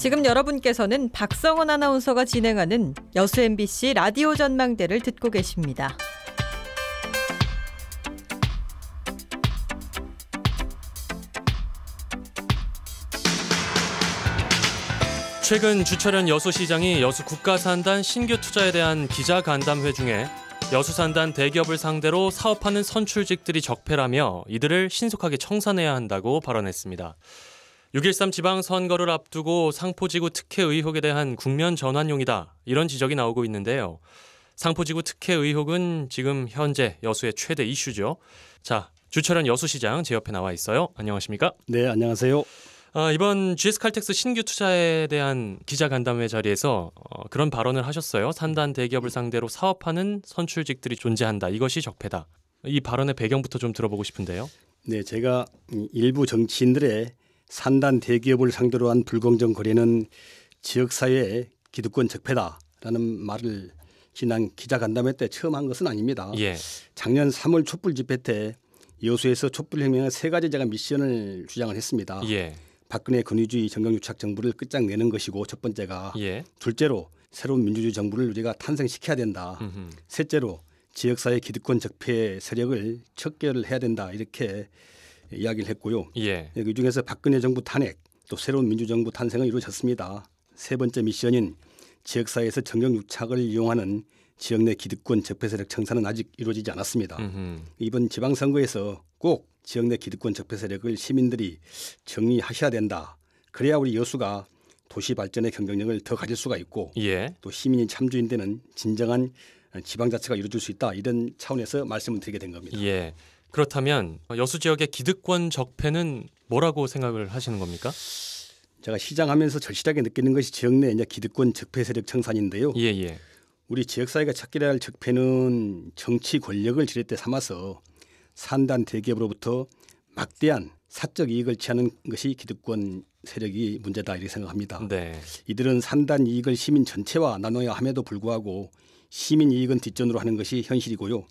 지금 여러분께서는 박성원 아나운서가 진행하는 여수 MBC 라디오 전망대를 듣고 계십니다. 최근 주철현 여수시장이 여수 국가산단 신규 투자에 대한 기자 간담회 중에 여수산단 대기업을 상대로 사업하는 선출직들이 적폐라며 이들을 신속하게 청산해야 한다고 발언했습니다. 6.13 지방선거를 앞두고 상포지구 특혜 의혹에 대한 국면 전환용이다 이런 지적이 나오고 있는데요. 상포지구 특혜 의혹은 지금 현재 여수의 최대 이슈죠. 자 주철현 여수시장 제 옆에 나와 있어요. 안녕하십니까? 네 안녕하세요. 아, 이번 GS칼텍스 신규 투자에 대한 기자간담회 자리에서 어, 그런 발언을 하셨어요. 산단 대기업을 상대로 사업하는 선출직들이 존재한다. 이것이 적폐다. 이 발언의 배경부터 좀 들어보고 싶은데요. 네, 제가 일부 정치인들의 산단 대기업을 상대로 한 불공정 거래는 지역사회의 기득권 적폐다라는 말을 지난 기자간담회 때 처음 한 것은 아닙니다. 예. 작년 3월 촛불 집회 때 여수에서 촛불혁명의 세 가지 제가 미션을 주장을 했습니다. 예. 박근혜 권위주의 정경유착 정부를 끝장내는 것이고 첫 번째가 예. 둘째로 새로운 민주주의 정부를 우리가 탄생시켜야 된다. 음흠. 셋째로 지역사회 기득권 적폐 세력을 척결을 해야 된다. 이렇게 이야기를 했고요. 예. 예. 그 중에서 박근혜 정부 탄핵 또 새로운 민주정부 탄생을 이루어졌습니다. 세 번째 미션인 지역사회에서 정경 유착을 이용하는 지역 내 기득권 적폐 세력 청산은 아직 이루어지지 않았습니다. 음흠. 이번 지방선거에서 꼭 지역 내 기득권 적폐 세력을 시민들이 정리하셔야 된다. 그래야 우리 여수가 도시 발전의 경쟁력을 더 가질 수가 있고 예. 또 시민이 참조인 되는 진정한 지방자치가 이루어질 수 있다 이런 차원에서 말씀을 드리게 된 겁니다. 예. 그렇다면 여수 지역의 기득권 적폐는 뭐라고 생각을 하시는 겁니까? 제가 시장하면서 절실하게 느끼는 것이 지역 내 이제 기득권 적폐 세력 청산인데요. 예, 예. 우리 지역 사회가 찾기를 할 적폐는 정치 권력을 지렛대 삼아서 산단 대기업으로부터 막대한 사적 이익을 취하는 것이 기득권 세력이 문제다 이렇게 생각합니다. 네. 이들은 산단 이익을 시민 전체와 나눠야 함에도 불구하고 시민 이익은 뒷전으로 하는 것이 현실이고요.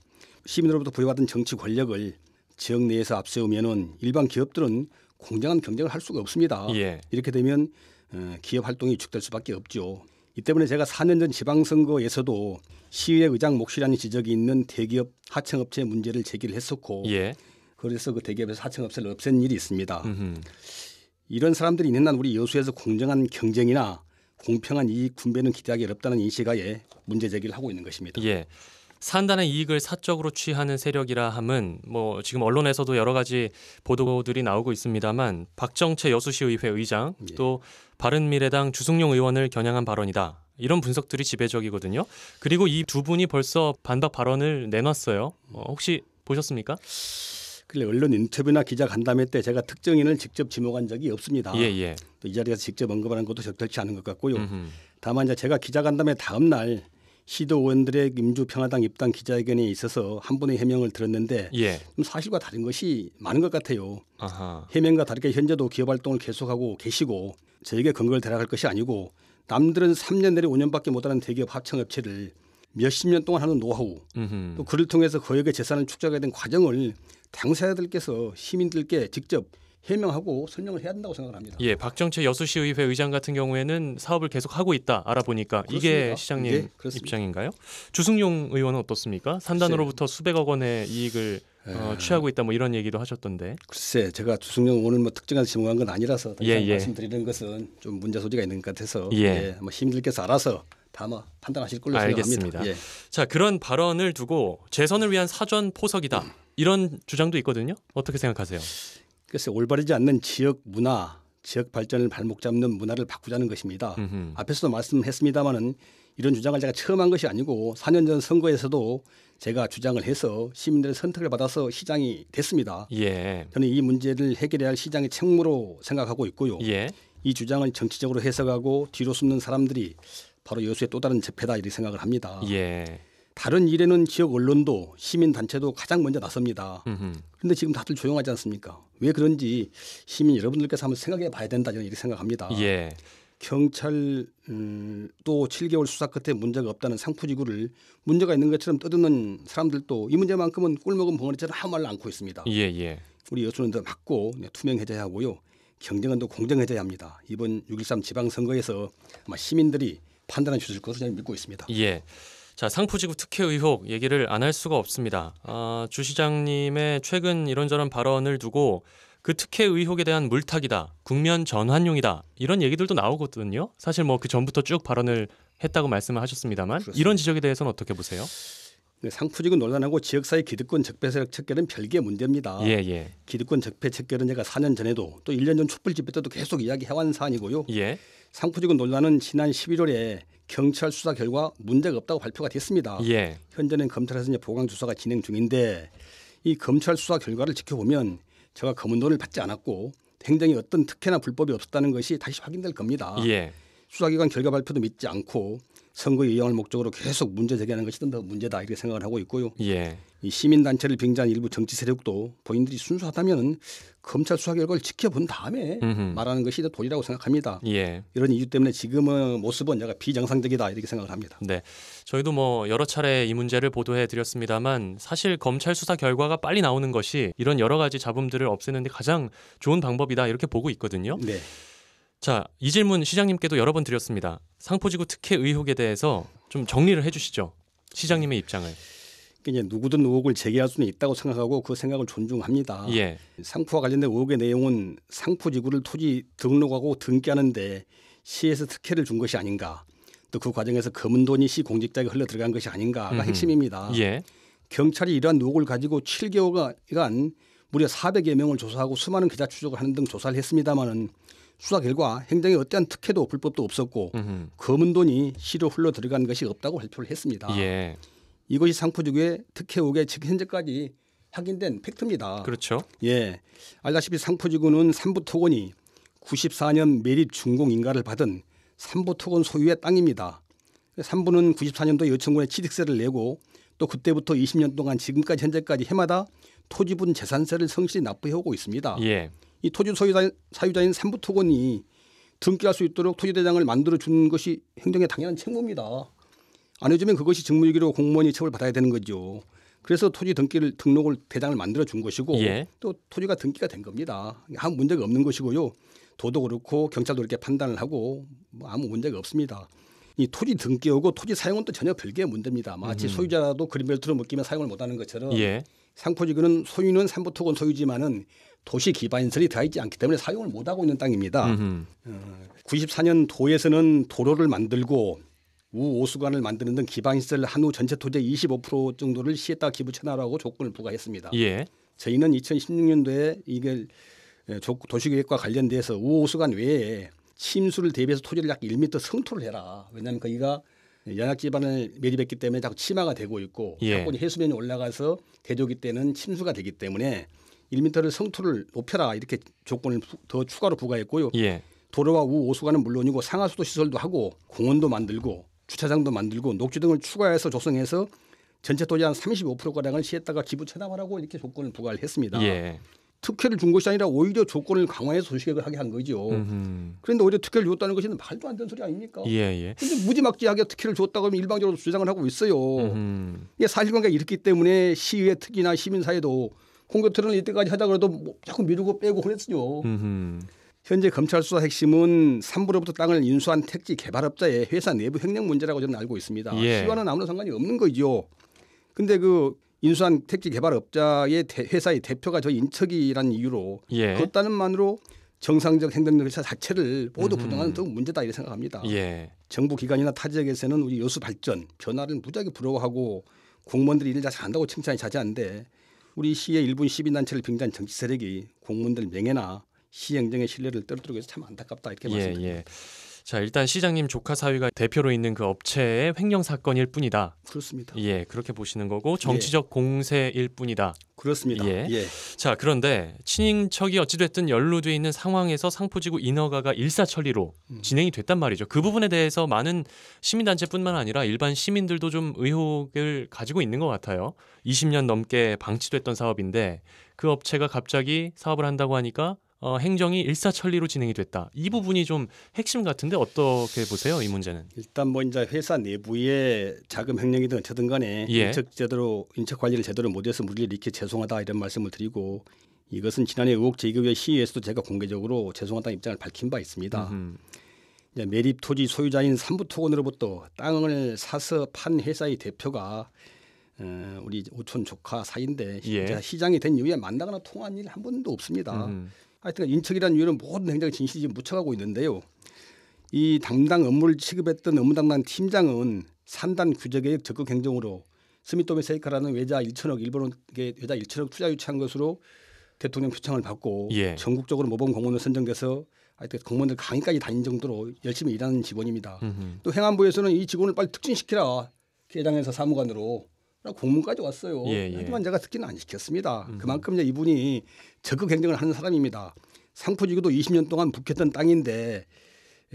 시민으로부터 부여받은 정치 권력을 지역 내에서 앞세우면은 일반 기업들은 공정한 경쟁을 할 수가 없습니다. 예. 이렇게 되면 어, 기업 활동이 위축될 수밖에 없죠. 이 때문에 제가 4년 전 지방선거에서도 시의회 의장 몫이라는 지적이 있는 대기업 하청업체 문제를 제기를 했었고 예. 그래서 그 대기업에서 하청업체를 없앤 일이 있습니다. 음흠. 이런 사람들이 있는 한 우리 여수에서 공정한 경쟁이나 공평한 이익 분배는 기대하기 어렵다는 인식하에 문제 제기를 하고 있는 것입니다. 예. 산단의 이익을 사적으로 취하는 세력이라 함은 뭐 지금 언론에서도 여러 가지 보도들이 나오고 있습니다만 박정채 여수시의회 의장 예. 또 바른미래당 주승용 의원을 겨냥한 발언이다. 이런 분석들이 지배적이거든요. 그리고 이 두 분이 벌써 반박 발언을 내놨어요. 어, 혹시 보셨습니까? 근래 언론 인터뷰나 기자 간담회 때 제가 특정인을 직접 지목한 적이 없습니다. 예, 예. 이 자리에서 직접 언급하는 것도 적절치 않은 것 같고요. 음흠. 다만 이제 제가 기자 간담회 다음 날 시도 의원들의 민주평화당 입당 기자회견에 있어서 한 분의 해명을 들었는데 예. 사실과 다른 것이 많은 것 같아요. 아하. 해명과 다르게 현재도 기업 활동을 계속하고 계시고 저에게 근거를 대라갈 것이 아니고 남들은 3년 내리 5년밖에 못하는 대기업 합창업체를 몇십 년 동안 하는 노하우 음흠. 또 그를 통해서 거액의 재산을 축적하게 된 과정을 당사자들께서 시민들께 직접 해명하고 설명을 해야 된다고 생각을 합니다. 예, 박정채 여수시의회 의장 같은 경우에는 사업을 계속 하고 있다 알아보니까 그렇습니다. 이게 예, 시장님 네, 입장인가요? 주승용 의원은 어떻습니까? 산단으로부터 수백억 원의 이익을 어, 예. 취하고 있다 뭐 이런 얘기도 하셨던데. 글쎄, 제가 주승용 오늘 뭐 특정한 질문한건 아니라서 예, 예. 말씀드리는 것은 좀 문제 소지가 있는 것 같아서 예. 예, 뭐 힘들게서 알아서 담아 판단하실 걸로 알겠습니다. 예. 자 그런 발언을 두고 재선을 위한 사전 포석이다 음. 이런 주장도 있거든요. 어떻게 생각하세요? 글쎄 올바르지 않는 지역 문화, 지역 발전을 발목 잡는 문화를 바꾸자는 것입니다. 음흠. 앞에서도 말씀했습니다마는 이런 주장을 제가 처음 한 것이 아니고 4년 전 선거에서도 제가 주장을 해서 시민들의 선택을 받아서 시장이 됐습니다. 예. 저는 이 문제를 해결해야 할 시장의 책무로 생각하고 있고요. 예. 이 주장을 정치적으로 해석하고 뒤로 숨는 사람들이 바로 여수의 또 다른 재패다 이렇게 생각을 합니다. 예. 다른 일에는 지역 언론도 시민 단체도 가장 먼저 나섭니다. 그런데 지금 다들 조용하지 않습니까? 왜 그런지 시민 여러분들께서 한번 생각해 봐야 된다 저는 이렇게 생각합니다. 예. 경찰 음, 또 7개월 수사 끝에 문제가 없다는 상푸지구를 문제가 있는 것처럼 떠드는 사람들도 이 문제만큼은 꿀먹은 봉어리처럼 아무 말을 안고 있습니다. 예, 예. 우리 여수는 더 막고 투명해져야 하고요. 경쟁은 더 공정해져야 합니다. 이번 6.13 지방선거에서 아마 시민들이 판단해 주실 것으로 믿고 있습니다. 예. 자 상포지구 특혜 의혹 얘기를 안 할 수가 없습니다. 아, 주 시장님의 최근 이런저런 발언을 두고 그 특혜 의혹에 대한 물타기다, 국면 전환용이다 이런 얘기들도 나오거든요. 사실 뭐 그 전부터 쭉 발언을 했다고 말씀을 하셨습니다만 그렇습니다. 이런 지적에 대해서는 어떻게 보세요? 상투지구 논란하고 지역사회 기득권 적폐 세력 척결은 별개의 문제입니다. 예, 예. 기득권 적폐 척결은 제가 4년 전에도 또 1년 전 촛불 집회 때도 계속 이야기해왔는 사안이고요. 예. 상투지구 논란은 지난 11월에 경찰 수사 결과 문제가 없다고 발표가 됐습니다. 예. 현재는 검찰에서 이제 보강 조사가 진행 중인데 이 검찰 수사 결과를 지켜보면 제가 검은 돈을 받지 않았고 행정에 어떤 특혜나 불법이 없었다는 것이 다시 확인될 겁니다. 예. 수사기관 결과 발표도 믿지 않고 선거의 영향을 목적으로 계속 문제 제기하는 것이 더 문제다 이렇게 생각을 하고 있고요. 예. 이 시민단체를 빙자한 일부 정치 세력도 본인들이 순수하다면 검찰 수사 결과를 지켜본 다음에 음흠. 말하는 것이 더 도리라고 생각합니다. 예. 이런 이유 때문에 지금의 모습은 약간 비정상적이다 이렇게 생각을 합니다. 네, 저희도 뭐 여러 차례 이 문제를 보도해 드렸습니다만 사실 검찰 수사 결과가 빨리 나오는 것이 이런 여러 가지 잡음들을 없애는데 가장 좋은 방법이다 이렇게 보고 있거든요. 네. 자, 이 질문 시장님께도 여러 번 드렸습니다. 상포지구 특혜 의혹에 대해서 좀 정리를 해주시죠. 시장님의 입장을. 그제 누구든 의혹을 제기할 수는 있다고 생각하고 그 생각을 존중합니다. 예. 상포와 관련된 의혹의 내용은 상포지구를 토지 등록하고 등기하는데 시에서 특혜를 준 것이 아닌가. 또 그 과정에서 검은 돈이 시 공직자에게 흘러 들어간 것이 아닌가가 음흠. 핵심입니다. 예. 경찰이 이러한 의혹을 가지고 7개월간 무려 400여 명을 조사하고 수많은 기자 추적을 하는 등 조사를 했습니다마는 수사 결과 행정에 어떠한 특혜도 불법도 없었고 음흠. 검은 돈이 시로 흘러 들어간 것이 없다고 발표를 했습니다. 예. 이것이 상포주교의 특혜 의혹의 즉 현재까지 확인된 팩트입니다. 그렇죠. 예. 알다시피 상포지구는 삼부토건이 94년 매립 중공 인가를 받은 삼부토건 소유의 땅입니다. 삼부는 94년도 여천군에 취득세를 내고 또 그때부터 20년 동안 지금까지 현재까지 해마다 토지분 재산세를 성실히 납부해오고 있습니다. 예. 이 토지 소유자 인 사유자인 삼부토건이 등기할 수 있도록 토지대장을 만들어 준 것이 행정의 당연한 책무입니다. 안 해주면 그것이 직무유기로 공무원이 처벌받아야 되는 거죠. 그래서 토지 등기를 등록을 대장을 만들어 준 것이고 예. 또 토지가 등기가 된 겁니다. 아무 문제가 없는 것이고요. 도도 그렇고 경찰도 이렇게 판단을 하고 뭐 아무 문제가 없습니다. 이 토지 등기하고 토지 사용은 또 전혀 별개의 문제입니다. 마치 음. 소유자라도 그린벨트로 묶이면 사용을 못하는 것처럼 예. 상포지구는 소유는 삼부토건 소유지만은 도시 기반시설이 되어 있지 않기 때문에 사용을 못하고 있는 땅입니다. 음흠. 어, 94년 도에서는 도로를 만들고 우오수관을 만드는 등 기반시설 을한 후 전체 토지의 25% 정도를 시에다 기부 채납하고 조건을 부과했습니다. 예. 저희는 2016년도에 이게 도시계획과 관련돼서 우오수관 외에 침수를 대비해서 토지를 약 1m 성토를 해라. 왜냐하면 거기가 연약 지반을 매립했기 때문에 자꾸 침하가 되고 있고 예. 자꾸 해수면이 올라가서 대조기 때는 침수가 되기 때문에 1m를 성토를 높여라 이렇게 조건을 더 추가로 부과했고요. 예. 도로와 우 오수관은 물론이고 상하수도 시설도 하고 공원도 만들고 주차장도 만들고 녹지 등을 추가해서 조성해서 전체 토지 한35% 가량을 시했다가 기부 체납하라고 이렇게 조건을 부과를 했습니다. 예. 특혜를 준 것이 아니라 오히려 조건을 강화해서 소식을 하게 한 거죠. 음흠. 그런데 오히려 특혜를 줬다는 것이 말도 안 되는 소리 아닙니까? 예, 예. 근데 무지막지하게 특혜를 줬다고 하면 일방적으로 주장을 하고 있어요. 이게 사실관계가 이렇기 때문에 시위의 특위나 시민사회도 공개 토론을 이때까지 하다 그래도 뭐 자꾸 미루고 빼고 그랬어 현재 검찰 수사 핵심은 삼부로부터 땅을 인수한 택지 개발업자의 회사 내부 횡령 문제라고 저는 알고 있습니다. 예. 시와는 아무런 상관이 없는 거죠. 근데 그 인수한 택지 개발 업자의 대, 회사의 대표가 저 인척이라는 이유로 예. 그렇다는 만으로 정상적 행정력의 자체를 모두 부정하는 등 문제다 이렇게 생각합니다. 예. 정부 기관이나 타 지역에서는 우리 여수 발전 변화를 무지하게 부러워하고 공무원들이 일을 잘한다고 칭찬이 자제한데 우리 시의 일본 시민단체를 빙자한 정치 세력이 공무원들 명예나 시행정의 신뢰를 떨어뜨리고 해서 참 안타깝다 이렇게 예, 말씀드립니다. 예. 자, 일단 시장님 조카 사위가 대표로 있는 그 업체의 횡령 사건일 뿐이다. 그렇습니다. 예, 그렇게 보시는 거고 정치적 예. 공세일 뿐이다. 그렇습니다. 예. 예. 자, 그런데 친인척이 어찌됐든 연루돼 있는 상황에서 상포지구 인허가가 일사천리로 음. 진행이 됐단 말이죠. 그 부분에 대해서 많은 시민단체뿐만 아니라 일반 시민들도 좀 의혹을 가지고 있는 것 같아요. 20년 넘게 방치됐던 사업인데 그 업체가 갑자기 사업을 한다고 하니까 어, 행정이 일사천리로 진행이 됐다. 이 부분이 좀 핵심 같은데 어떻게 보세요? 이 문제는 일단 뭐 이제 회사 내부의 자금 횡령이든 어쨌든 간에 예. 인적 제대로 인적 관리를 제대로 못해서 우리를 이렇게 죄송하다 이런 말씀을 드리고 이것은 지난해 의혹 제기의 시위에서도 제가 공개적으로 죄송하다는 입장을 밝힌 바 있습니다. 음흠. 이제 매립 토지 소유자인 삼부토건으로부터 땅을 사서 판 회사의 대표가 어, 우리 오촌 조카 사인데 예. 시장이 된 이후에 만나거나 통화한 일 한 번도 없습니다. 음. 하여튼 인척이라는 이유는 모든 행정의 진실이 묻혀가고 있는데요. 이 담당 업무를 취급했던 업무 담당 팀장은 산단 규제계혁 적극 행정으로 스미토미 세이카라는 외자 1천억 일본의 외자 1천억 투자 유치한 것으로 대통령 표창을 받고 예. 전국적으로 모범 공무원으로 선정돼서 하여튼 공무원들 강의까지 다닌 정도로 열심히 일하는 직원입니다. 음흠. 또 행안부에서는 이 직원을 빨리 특진시키라 계장에서 사무관으로 공문까지 왔어요. 예, 예. 하지만 제가 듣기는 안 시켰습니다. 음. 그만큼 이제 이분이 적극 행정을 하는 사람입니다. 상포지구도 20년 동안 북했던 땅인데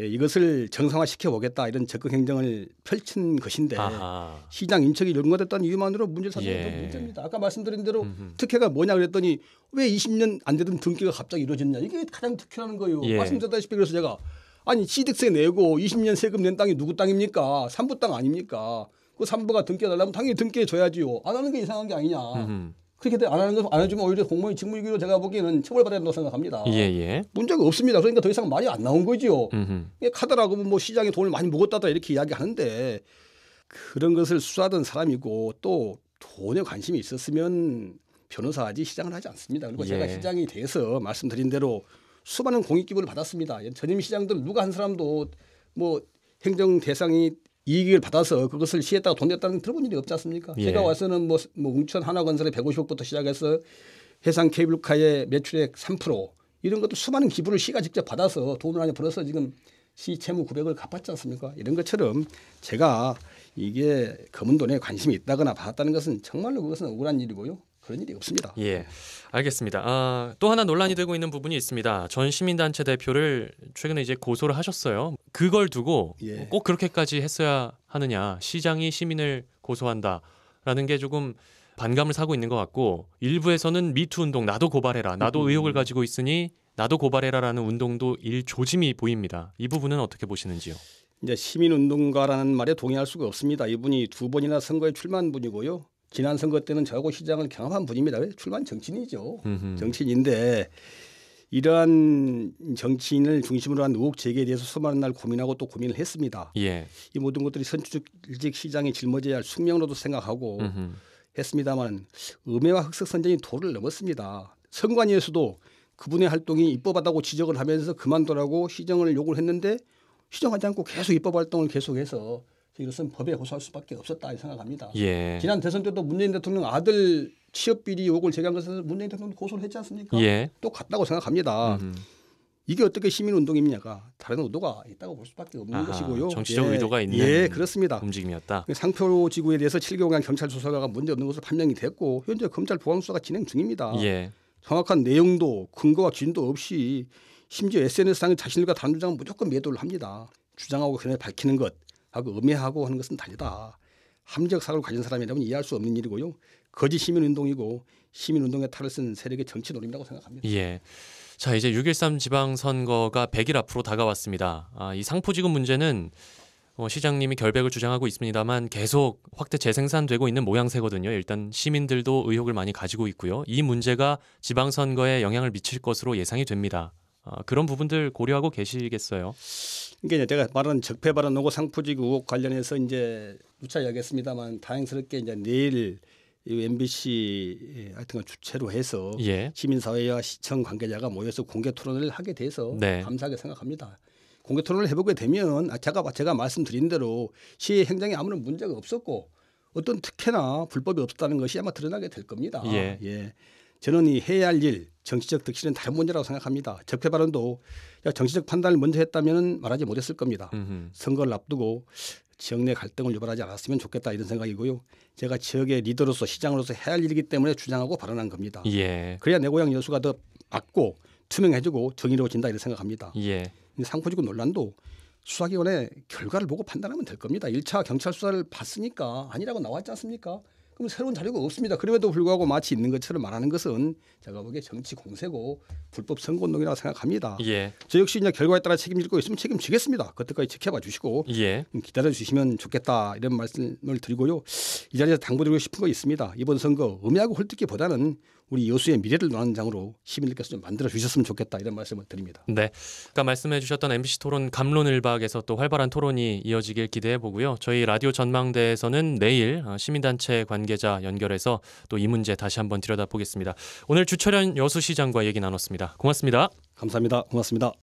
예, 이것을 정상화 시켜보겠다 이런 적극 행정을 펼친 것인데 아하. 시장 인척이 연관됐다는 이유만으로 문제 사실은 예. 문제입니다. 아까 말씀드린 대로 음흠. 음. 특혜가 뭐냐 그랬더니 왜 20년 안 되던 등기가 갑자기 이루어졌냐 이게 가장 특혜라는 거예요. 예. 말씀드렸다시피 그래서 제가 아니 취득세 내고 20년 세금 낸 땅이 누구 땅입니까? 산부땅 아닙니까? 그 산부가 등께 달라면 당연히 등께 줘야지요. 안 하는 게 이상한 게 아니냐. 음흠. 그렇게 안 하는 걸안 해주면 오히려 공무원 직무유기로 제가 보기에는 처벌받아야 된다고 생각합니다. 예, 예. 문제가 없습니다. 그러니까 더 이상 말이 안 나온 거지요. 카더라고 뭐 시장에 돈을 많이 먹었다다 이렇게 이야기하는데 그런 것을 수사하던 사람이고 또 돈에 관심이 있었으면 변호사지 하 시장을 하지 않습니다. 그리고 예. 제가 시장에 대해서 말씀드린 대로 수많은 공익기부를 받았습니다. 전임 시장들 누가 한 사람도 뭐 행정 대상이 이익을 받아서 그것을 시에다가 돈 냈다는 들어본 일이 없지 않습니까? 예. 제가 와서는 뭐, 뭐 웅천 하나건설의 150억부터 시작해서 해상 케이블카의 매출액 3% 이런 것도 수많은 기부를 시가 직접 받아서 돈을 많이 벌어서 지금 시 채무 900을 갚았지 않습니까? 이런 것처럼 제가 이게 검은 돈에 관심이 있다거나 받았다는 것은 정말로 그것은 억울한 일이고요. 그런 일이 없습니다. 예, 알겠습니다. 아, 또 하나 논란이 되고 있는 부분이 있습니다. 전 시민단체 대표를 최근에 이제 고소를 하셨어요. 그걸 두고 예. 꼭 그렇게까지 했어야 하느냐, 시장이 시민을 고소한다라는 게 조금 반감을 사고 있는 것 같고 일부에서는 미투 운동 나도 고발해라, 나도 음. 의혹을 가지고 있으니 나도 고발해라라는 운동도 일조짐이 보입니다. 이 부분은 어떻게 보시는지요? 이제 시민운동가라는 말에 동의할 수가 없습니다. 이분이 두 번이나 선거에 출마한 분이고요. 지난 선거 때는 저하고 시장을 경험한 분입니다. 출발 정치인이죠. 음흠. 정치인인데 이러한 정치인을 중심으로 한 의혹 제기에 대해서 수많은 날 고민하고 또 고민을 했습니다. 예. 이 모든 것들이 선출직 시장에 짊어져야 할 숙명으로도 생각하고 음흠. 했습니다만 음해와 흑색 선전이 도를 넘었습니다. 선관위에서도 그분의 활동이 입법하다고 지적을 하면서 그만두라고 시정을 요구를 했는데 시정하지 않고 계속 입법 활동을 계속해서 이것은 법에 고소할 수밖에 없었다 생각합니다. 예. 지난 대선 때도 문재인 대통령 아들 취업 비리 의혹을 제기한 것에서 문재인 대통령 고소를 했지 않습니까? 예. 또 같다고 생각합니다. 음. 이게 어떻게 시민 운동입니까? 다른 의도가 있다고 볼 수밖에 없는 아하, 것이고요. 정치적 예, 의도가 있는 예, 그렇습니다. 움직임이었다. 그 상표 지구에 대해서 7개월간 경찰 조사가 문제 없는 것으로 판명이 됐고 현재 검찰 보강 수사가 진행 중입니다. 예. 정확한 내용도 근거와 기도 없이 심지어 SNS상에 자신들과 다른 주장은 무조건 매도를 합니다. 주장하고 견해 밝히는 것 하고 음해하고 하는 것은 다르다. 함적 사고를 가진 사람이라면 이해할 수 없는 일이고요. 거짓 시민운동이고 시민운동에 탈을 쓴 세력의 정치 노림이라고 생각합니다. 예. 자 이제 6.13 지방선거가 100일 앞으로 다가왔습니다. 아, 이 상포지급 문제는 어, 시장님이 결백을 주장하고 있습니다만 계속 확대 재생산되고 있는 모양새거든요. 일단 시민들도 의혹을 많이 가지고 있고요. 이 문제가 지방선거에 영향을 미칠 것으로 예상이 됩니다. 아, 그런 부분들 고려하고 계시겠어요? 이게 이제 제가 말하는 적폐 발언 노고 상포직 의혹 관련해서 이제 누차 이야기했습니다만 다행스럽게 이제 내일 이 MBC 같은 걸 주체로 해서 예. 시민사회와 시청 관계자가 모여서 공개 토론을 하게 돼서 네. 감사하게 생각합니다. 공개 토론을 해보게 되면 아, 제가 제가 말씀드린 대로 시의 행정에 아무런 문제가 없었고 어떤 특혜나 불법이 없었다는 것이 아마 드러나게 될 겁니다. 예. 예. 저는 이 해야 할 일, 정치적 득실은 다른 문제라고 생각합니다. 적폐 발언도 정치적 판단을 먼저 했다면 말하지 못했을 겁니다. 음흠. 선거를 앞두고 지역 내 갈등을 유발하지 않았으면 좋겠다 이런 생각이고요. 제가 지역의 리더로서 시장으로서 해야 할 일이기 때문에 주장하고 발언한 겁니다. 예. 그래야 내 고향 여수가 더 맞고 투명해지고 정의로워진다 이런 생각합니다. 예. 상포지구 논란도 수사기관의 결과를 보고 판단하면 될 겁니다. 1차 경찰 수사를 봤으니까 아니라고 나왔지 않습니까? 그럼 새로운 자료가 없습니다. 그럼에도 불구하고 마치 있는 것처럼 말하는 것은 제가 보기에 정치 공세고 불법 선거운동이라고 생각합니다. 예. 저 역시 이제 결과에 따라 책임질 거 있으면 책임지겠습니다. 그때까지 지켜봐 주시고 예. 음, 기다려 주시면 좋겠다 이런 말씀을 드리고요. 이 자리에서 당부드리고 싶은 거 있습니다. 이번 선거 음미하고 홀뜯기보다는 우리 여수의 미래를 논하는 장으로 시민들께서 좀 만들어 주셨으면 좋겠다 이런 말씀을 드립니다. 네, 아까 말씀해주셨던 MBC 토론 감론을박에서 또 활발한 토론이 이어지길 기대해 보고요. 저희 라디오 전망대에서는 내일 어, 시민단체 관계자 연결해서 또 이 문제 다시 한번 들여다보겠습니다. 오늘 주철현 여수시장과 얘기 나눴습니다. 고맙습니다. 감사합니다. 고맙습니다.